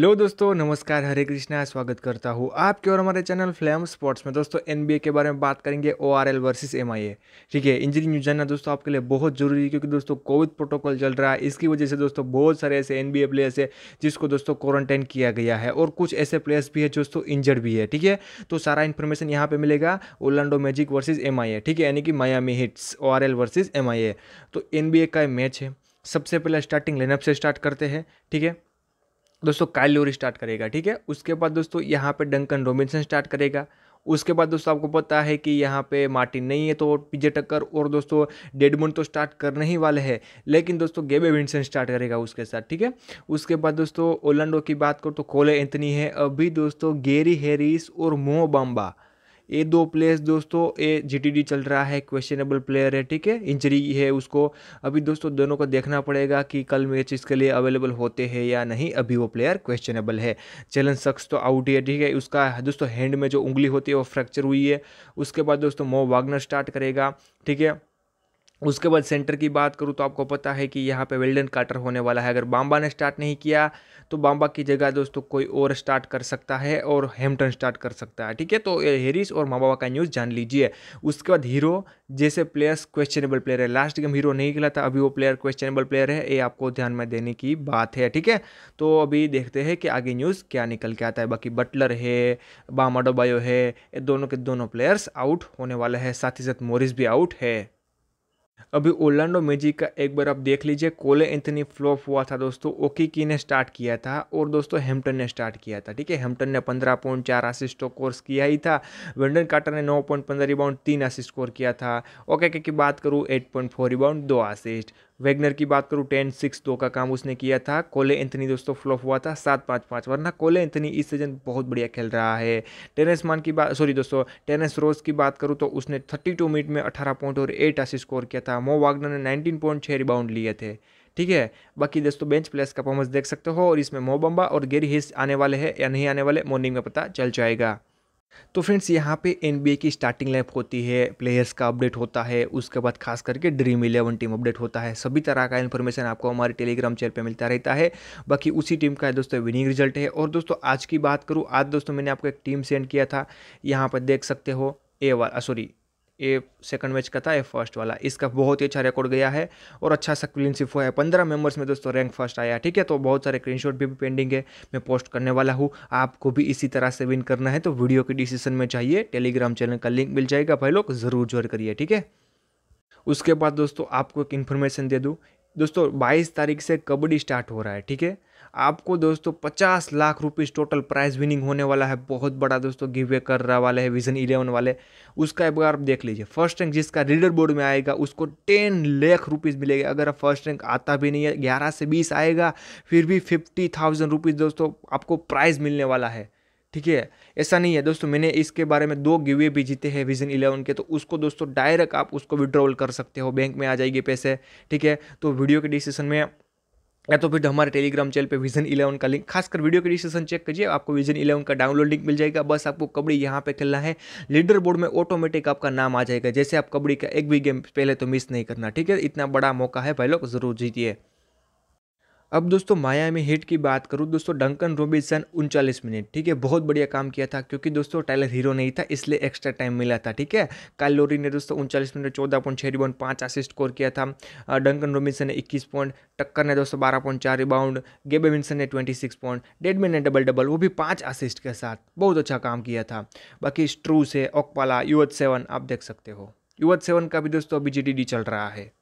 लो दोस्तों नमस्कार हरे कृष्णा स्वागत करता हूँ आपके और हमारे चैनल फ्लेम स्पोर्ट्स में दोस्तों एनबीए के बारे में बात करेंगे O R L M I A ठीक है इंजरी न्यूज जानना दोस्तों आपके लिए बहुत जरूरी है क्योंकि दोस्तों कोविड प्रोटोकॉल चल रहा है इसकी वजह से दोस्तों बहुत सारे ऐसे एन बी ए प्लेयर्स है जिसको दोस्तों क्वारंटाइन किया गया है और कुछ ऐसे प्लेयर्स भी है दोस्तों इंजर्ड भी है ठीक है तो सारा इन्फॉर्मेशन यहाँ पर मिलेगा Orlando Magic versus M I A ठीक है यानी कि Miami Heat O R L versus M I A तो एन बी ए का मैच है सबसे पहले स्टार्टिंग लेनअप से स्टार्ट करते हैं ठीक है दोस्तों काइल लोरी स्टार्ट करेगा ठीक है उसके बाद दोस्तों यहाँ पे डंकन रोबिनसन स्टार्ट करेगा उसके बाद दोस्तों आपको पता है कि यहाँ पे मार्टिन नहीं है तो पिजे टक्कर और दोस्तों डेडमोन तो स्टार्ट करने ही वाले हैं लेकिन दोस्तों गेबे विंसन स्टार्ट करेगा उसके साथ ठीक है उसके बाद दोस्तों ओलंडो की बात करो तो कोले एंथनी है अभी दोस्तों गेरी हैरिस और मोबाम्बा ये दो प्लेयर्स दोस्तों ये जीटीडी चल रहा है क्वेश्चनेबल प्लेयर है ठीक है इंजरी है उसको अभी दोस्तों दोनों को देखना पड़ेगा कि कल मैच इसके लिए अवेलेबल होते हैं या नहीं अभी वो प्लेयर क्वेश्चनेबल है चैलेंज शख्स तो आउट है ठीक है उसका दोस्तों हैंड में जो उंगली होती है वो फ्रैक्चर हुई है उसके बाद दोस्तों मो वागनर स्टार्ट करेगा ठीक है उसके बाद सेंटर की बात करूँ तो आपको पता है कि यहाँ पे वेल्डन कार्टर होने वाला है अगर बाम्बा ने स्टार्ट नहीं किया तो बाम्बा की जगह दोस्तों कोई और स्टार्ट कर सकता है और हेम्पटन स्टार्ट कर सकता है ठीक है तो हेरिस और माँ बाबा का न्यूज़ जान लीजिए उसके बाद हीरो जैसे प्लेयर्स क्वेश्चनेबल प्लेयर है लास्ट गेम हीरो नहीं खेला था अभी वो प्लेयर क्वेश्चनेबल प्लेयर है ये आपको ध्यान में देने की बात है ठीक है तो अभी देखते हैं कि आगे न्यूज़ क्या निकल के आता है बाकी बटलर है बामाडोबायो है ये दोनों के दोनों प्लेयर्स आउट होने वाले हैं साथ ही साथ मोरिस भी आउट है अभी ओलैंडो मेजिक का एक बार आप देख लीजिए कोले एंथनी फ्लॉप हुआ था दोस्तों ओकीकी ने स्टार्ट किया था और दोस्तों हेम्पटन ने स्टार्ट किया था ठीक है हेम्पटन ने पंद्रह पॉइंट चार असिस्ट तो कोर्स किया ही था वेंडन कार्टर ने नौ पॉइंट पंद्रह रिबाउंड तीन असिस्ट स्कोर किया था ओके की बात करूँ एट पॉइंट फोर रिबाउंड दो असिस्ट वेगनर की बात करूँ टेन सिक्स दो का काम उसने किया था कोले एंथनी दोस्तों फ्लॉप हुआ था सात पाँच पाँच वरना कोले एंथनी इस सीजन बहुत बढ़िया खेल रहा है टेनिस मान की बात सॉरी दोस्तों टेनिस रोज की बात करूँ तो उसने थर्टी टू मिनट में अठारह पॉइंट और एट आसी स्कोर किया था मो वागनर ने नाइनटीन पॉइंट छः रिबाउंड लिए थे ठीक है बाकी दोस्तों बेंच प्लेस का परफॉर्मेंस देख सकते हो और इसमें मोबम्बा और गेरी हिस्स आने वाले हैं या नहीं आने वाले मॉर्निंग में पता चल जाएगा तो फ्रेंड्स यहाँ पे एन की स्टार्टिंग लाइफ होती है प्लेयर्स का अपडेट होता है उसके बाद खास करके ड्रीम इलेवन टीम अपडेट होता है सभी तरह का इन्फॉर्मेशन आपको हमारे टेलीग्राम चैनल पे मिलता रहता है बाकी उसी टीम का दोस्तों विनिंग रिजल्ट है और दोस्तों आज की बात करूँ आज दोस्तों मैंने आपको एक टीम सेंड किया था यहाँ पर देख सकते हो ए सॉरी ये सेकंड मैच का था ये फर्स्ट वाला इसका बहुत ही अच्छा रिकॉर्ड गया है और अच्छा सा क्लीन हुआ है पंद्रह मेंबर्स में दोस्तों रैंक फर्स्ट आया है ठीक है तो बहुत सारे क्रीनशॉट भी, भी पेंडिंग है मैं पोस्ट करने वाला हूँ आपको भी इसी तरह से विन करना है तो वीडियो के डिसीजन में चाहिए टेलीग्राम चैनल का लिंक मिल जाएगा भाई लोग ज़रूर ज्वाइन करिए ठीक है उसके बाद दोस्तों आपको एक इन्फॉर्मेशन दे दूँ दोस्तों बाईस तारीख से कबड्डी स्टार्ट हो रहा है ठीक है आपको दोस्तों पचास lakh rupees total prize winning होने वाला है बहुत बड़ा दोस्तों गिव वे कर रहा वाले है विजन इलेवन वाले उसका एक बार आप देख लीजिए फर्स्ट रैंक जिसका रीडर बोर्ड में आएगा उसको टेन लाख रुपीज़ मिलेगा अगर फर्स्ट रैंक आता भी नहीं है ग्यारह से बीस आएगा फिर भी फिफ्टी थाउजेंड रुपीज़ दोस्तों आपको प्राइज़ मिलने वाला है ठीक है ऐसा नहीं है दोस्तों मैंने इसके बारे में दो गिवे भी जीते हैं विजन इलेवन के तो उसको दोस्तों डायरेक्ट आप उसको विड्रॉवल कर सकते हो बैंक में आ जाएगी पैसे ठीक है तो वीडियो के डिस्क्रिप्शन में या तो फिर हमारे टेलीग्राम चैनल पे विजन इलेवन का लिंक खासकर वीडियो के डिस्क्रिप्शन चेक कीजिए आपको विजन इलेवन का डाउनलोड लिंक मिल जाएगा बस आपको कबड्डी यहाँ पे खेलना है लीडर बोर्ड में ऑटोमेटिक आपका नाम आ जाएगा जैसे आप कबड्डी का एक भी गेम पहले तो मिस नहीं करना ठीक है इतना बड़ा मौका है भाई लोग जरूर जीतिए अब दोस्तों माया में हिट की बात करूँ दोस्तों डंकन रोबिसन उनचालीस मिनट ठीक है बहुत बढ़िया काम किया था क्योंकि दोस्तों टाइलर हीरो नहीं था इसलिए एक्स्ट्रा टाइम मिला था ठीक है काल लोरी ने दोस्तों उनचालीस मिनट चौदह पॉइंट छः रिबाउंड पाँच असिस्ट स्कोर किया था डंकन रोबिसन ने इक्कीस पॉइंट टक्कर ने दोस्तों बारह पॉइंट चार रिबाउंड गेबे विंसन ने ट्वेंटी सिक्स पॉइंट डेडमेन ने डबल डबल वो भी पाँच असिस्ट के साथ बहुत अच्छा काम किया था बाकी स्ट्रूस है ओकपाला युवत सेवन आप देख सकते हो युवत सेवन का भी दोस्तों अभी जी चल रहा है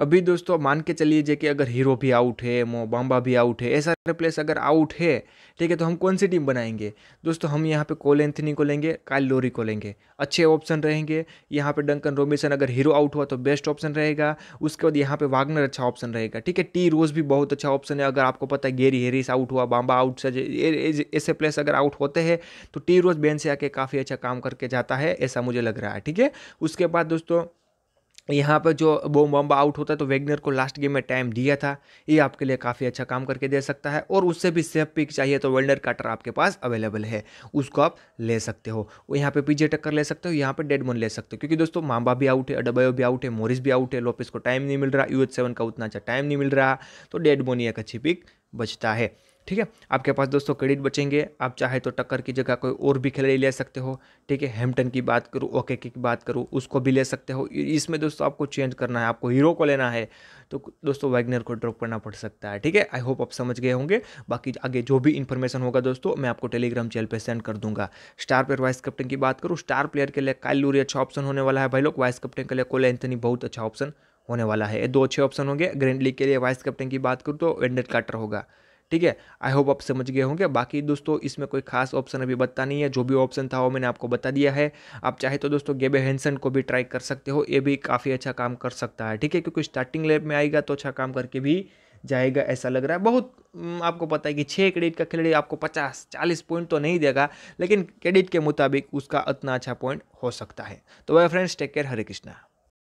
अभी दोस्तों मान के चलिए जे कि अगर हीरो भी आउट है मो बाम्बा भी आउट है ऐसा प्लेस अगर आउट है ठीक है तो हम कौन सी टीम बनाएंगे दोस्तों हम यहाँ पे कोल एंथनी को लेंगे काल लोरी को लेंगे अच्छे ऑप्शन रहेंगे यहाँ पे डंकन रोबिसन अगर हीरो आउट हुआ तो बेस्ट ऑप्शन रहेगा उसके बाद यहाँ पे वागनर अच्छा ऑप्शन रहेगा ठीक है टी रोज भी बहुत अच्छा ऑप्शन है अगर आपको पता है गेरी हेरिस आउट हुआ बाम्बा आउट से ऐसे प्लेस अगर आउट होते हैं तो टी रोज बेन से आके काफ़ी अच्छा काम करके जाता है ऐसा मुझे लग रहा है ठीक है उसके बाद दोस्तों यहाँ पर जो बोम बम्ब आउट होता है तो वेगनर को लास्ट गेम में टाइम दिया था ये आपके लिए काफ़ी अच्छा काम करके दे सकता है और उससे भी सेफ पिक चाहिए तो वेल्डर कटर आपके पास अवेलेबल है उसको आप ले सकते हो यहाँ पे पीजे टक्कर ले सकते हो यहाँ पे डेडमन ले सकते हो क्योंकि दोस्तों मांबा भी आउट है डबायो भी आउट है मोरिस भी आउट है लोपिस को टाइम नहीं मिल रहा यू UH सेवन का उतना अच्छा टाइम नहीं मिल रहा तो डेडमोन ही एक अच्छी पिक बचता है ठीक है आपके पास दोस्तों क्रेडिट बचेंगे आप चाहे तो टक्कर की जगह कोई और भी खिलाड़ी ले सकते हो ठीक है हेम्पटन की बात करूँ ओके की बात करूँ उसको भी ले सकते हो इसमें दोस्तों आपको चेंज करना है आपको हीरो को लेना है तो दोस्तों वैगनर को ड्रॉप करना पड़ सकता है ठीक है आई होप आप समझ गए होंगे बाकी आगे जो भी इन्फॉर्मेशन होगा दोस्तों मैं आपको टेलीग्राम चैनल पर सेंड कर दूंगा स्टार प्लेयर वाइस कैप्टन की बात करूँ स्टार प्लेयर के लिए काइल लूरी अच्छा ऑप्शन होने वाला है भाई लोग वाइस कैप्टन के लिए कोल एंथनी बहुत अच्छा ऑप्शन होने वाला है दो अच्छे ऑप्शन होंगे ग्रैंड लीग के लिए वाइस कैप्टन की बात करूँ तो वेंडेट कार्टर होगा ठीक है आई होप आप समझ गए होंगे बाकी दोस्तों इसमें कोई खास ऑप्शन अभी बता नहीं है जो भी ऑप्शन था वो मैंने आपको बता दिया है आप चाहे तो दोस्तों गेबे हैंसन को भी ट्राई कर सकते हो ये भी काफ़ी अच्छा काम कर सकता है ठीक है क्योंकि स्टार्टिंग लेब में आएगा तो अच्छा काम करके भी जाएगा ऐसा लग रहा है बहुत आपको पता है कि छः क्रेडिट का खिलाड़ी आपको पचास चालीस पॉइंट तो नहीं देगा लेकिन क्रेडिट के मुताबिक उसका इतना अच्छा पॉइंट हो सकता है तो वह friends take care Hare Krishna